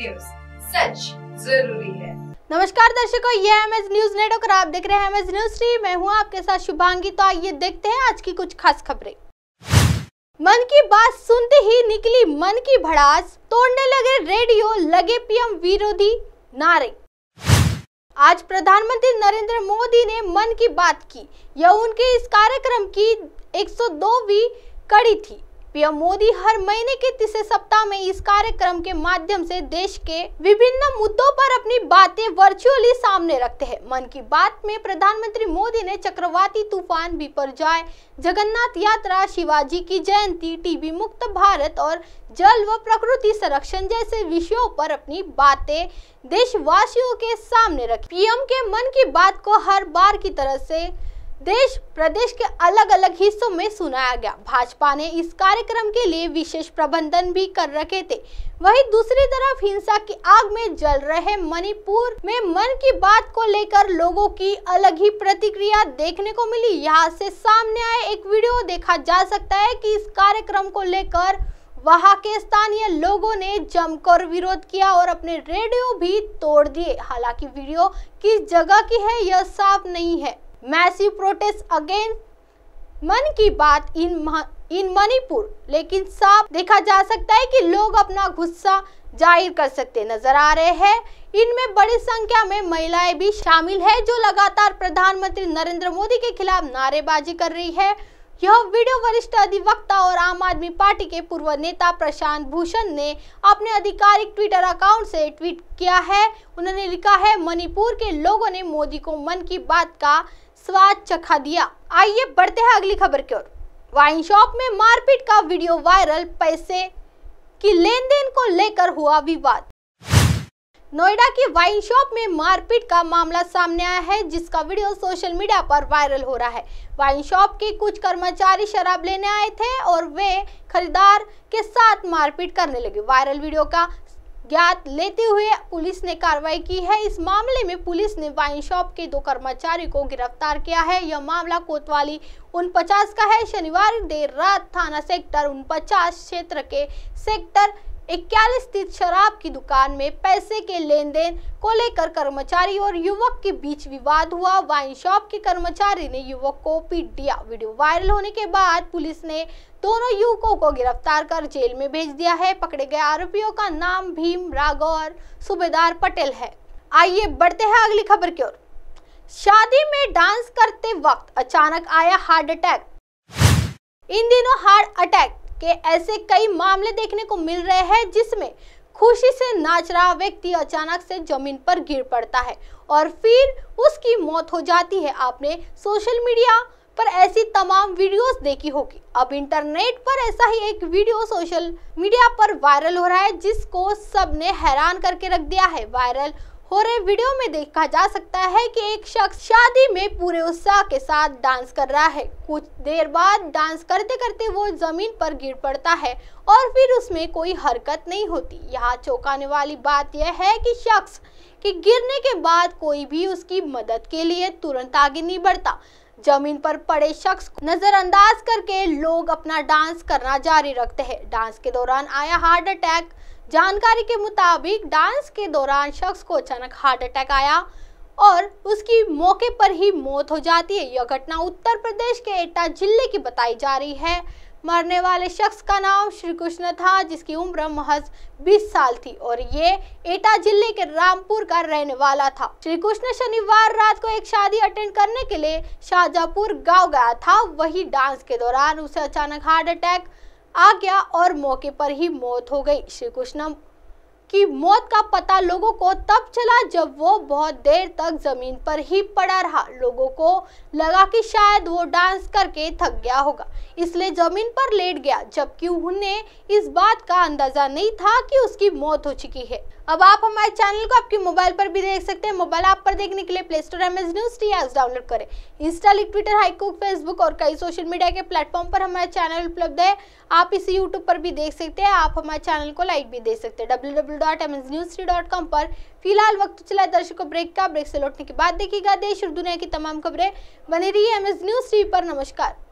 news सच जरूरी है नमस्कार दर्शकों ये एम एस न्यूज नेटवर्क और आप देख रहे हैं एम एस न्यूज थ्री मैं हूँ आपके साथ शुभांगी तो आइए देखते हैं आज की कुछ खास खबरें मन की बात सुनते ही निकली मन की भड़ास तोड़ने लगे रेडियो लगे पीएम विरोधी नारे आज प्रधानमंत्री नरेंद्र मोदी ने मन की बात की यह उनके इस कार्यक्रम की 102वीं कड़ी थी पीएम मोदी हर महीने के तीसरे सप्ताह में इस कार्यक्रम के माध्यम से देश के विभिन्न मुद्दों पर अपनी बातें वर्चुअली सामने रखते हैं मन की बात में प्रधानमंत्री मोदी ने चक्रवाती तूफान जाय जगन्नाथ यात्रा शिवाजी की जयंती टीबी मुक्त भारत और जल व प्रकृति संरक्षण जैसे विषयों पर अपनी बातें देशवासियों के सामने रखी पीएम के मन की बात को हर बार की तरह से देश प्रदेश के अलग अलग हिस्सों में सुनाया गया भाजपा ने इस कार्यक्रम के लिए विशेष प्रबंधन भी कर रखे थे वहीं दूसरी तरफ हिंसा की आग में जल रहे मणिपुर में मन की बात को लेकर लोगों की अलग ही प्रतिक्रिया देखने को मिली यहाँ से सामने आए एक वीडियो देखा जा सकता है कि इस कार्यक्रम को लेकर वहां के स्थानीय लोगों ने जमकर विरोध किया और अपने रेडियो भी तोड़ दिए हालांकि वीडियो किस जगह की है यह साफ नहीं है मैसिव प्रोटेस्ट अगेंस्ट मन की बात इन इन मणिपुर लेकिन साफ देखा जा सकता है कि लोग अपना गुस्सा जाहिर कर सकते नजर आ रहे हैं इनमें बड़ी संख्या में महिलाएं भी शामिल है जो लगातार प्रधानमंत्री नरेंद्र मोदी के खिलाफ नारेबाजी कर रही है यह वीडियो वरिष्ठ अधिवक्ता और आम आदमी पार्टी के पूर्व नेता प्रशांत भूषण ने अपने आधिकारिक ट्विटर अकाउंट से ट्वीट किया है उन्होंने लिखा है मणिपुर के लोगों ने मोदी को मन की बात का स्वाद चखा दिया आइए बढ़ते हैं अगली खबर की ओर वाइन शॉप में मारपीट का वीडियो वायरल पैसे की लेन देन को लेकर हुआ विवाद नोएडा की वाइन शॉप में मारपीट का मामला सामने आया है जिसका वीडियो सोशल मीडिया पर वायरल हो रहा है वाइन शॉप के कुछ कर्मचारी शराब लेने आए थे और वे खरीदार के साथ मारपीट करने लगे वायरल वीडियो का ज्ञात लेते हुए पुलिस ने कार्रवाई की है इस मामले में पुलिस ने वाइन शॉप के दो कर्मचारी को गिरफ्तार किया है यह मामला कोतवाली उन का है शनिवार देर रात थाना सेक्टर उन क्षेत्र के सेक्टर इक्यालीस स्थित शराब की दुकान में पैसे के लेन देन को लेकर कर्मचारी और युवक के बीच विवाद हुआ वाइन शॉप के कर्मचारी ने युवक को पीट दिया वीडियो वायरल होने के बाद पुलिस ने दोनों युवकों को गिरफ्तार कर जेल में भेज दिया है पकड़े गए आरोपियों का नाम भीम राघव और सूबेदार पटेल है आइए बढ़ते हैं अगली खबर की ओर शादी में डांस करते वक्त अचानक आया हार्ट अटैक इन दिनों हार्ट अटैक के ऐसे कई मामले देखने को मिल रहे हैं जिसमें खुशी से नाच रहा व्यक्ति अचानक से जमीन पर गिर पड़ता है और फिर उसकी मौत हो जाती है आपने सोशल मीडिया पर ऐसी तमाम वीडियोस देखी होगी अब इंटरनेट पर ऐसा ही एक वीडियो सोशल मीडिया पर वायरल हो रहा है जिसको सबने हैरान करके रख दिया है वायरल हो रहे वीडियो में देखा जा सकता है कि एक शख्स शादी में पूरे उत्साह के साथ डांस कर रहा है कुछ देर बाद डांस करते करते वो जमीन पर गिर पड़ता है और फिर उसमें कोई हरकत नहीं होती यहाँ चौंकाने वाली बात यह है कि शख्स के गिरने के बाद कोई भी उसकी मदद के लिए तुरंत आगे नहीं बढ़ता जमीन पर पड़े शख्स को नजरअंदाज करके लोग अपना डांस करना जारी रखते हैं डांस के दौरान आया हार्ट अटैक जानकारी के मुताबिक डांस के दौरान शख्स को अचानक हार्ट अटैक आया और उसकी मौके पर ही मौत हो जाती है यह घटना उत्तर प्रदेश के एटा जिले की बताई जा रही है मरने वाले शख्स का नाम श्री कृष्ण था जिसकी उम्र महज 20 साल थी और ये एटा जिले के रामपुर का रहने वाला था श्री कृष्ण शनिवार रात को एक शादी अटेंड करने के लिए शाहजापुर गांव गया था वही डांस के दौरान उसे अचानक हार्ट अटैक आ गया और मौके पर ही मौत हो गई श्री कृष्णा की मौत का पता लोगों को तब चला जब वो बहुत देर तक जमीन पर ही पड़ा रहा लोगों को लगा कि शायद वो डांस करके थक गया होगा इसलिए जमीन पर लेट गया जबकि उन्हें इस बात का अंदाजा नहीं था कि उसकी मौत हो चुकी है अब आप हमारे चैनल को आपके मोबाइल पर भी देख सकते हैं मोबाइल ऐप पर देखने के लिए Play Store M S news T S download करें इंस्टा लिख ट्विटर हाईकुक फेसबुक और कई सोशल मीडिया के प्लेटफॉर्म पर हमारा चैनल उपलब्ध है आप इसे यूट्यूब पर भी देख सकते हैं आप हमारे चैनल को लाइक भी दे सकते हैं W W dot news dot com पर फिलहाल वक्त चला दर्शकों ब्रेक का ब्रेक से लौटने के बाद देखिएगा देश और दुनिया की तमाम खबरें बनी रही है एम एस न्यूज टी पर नमस्कार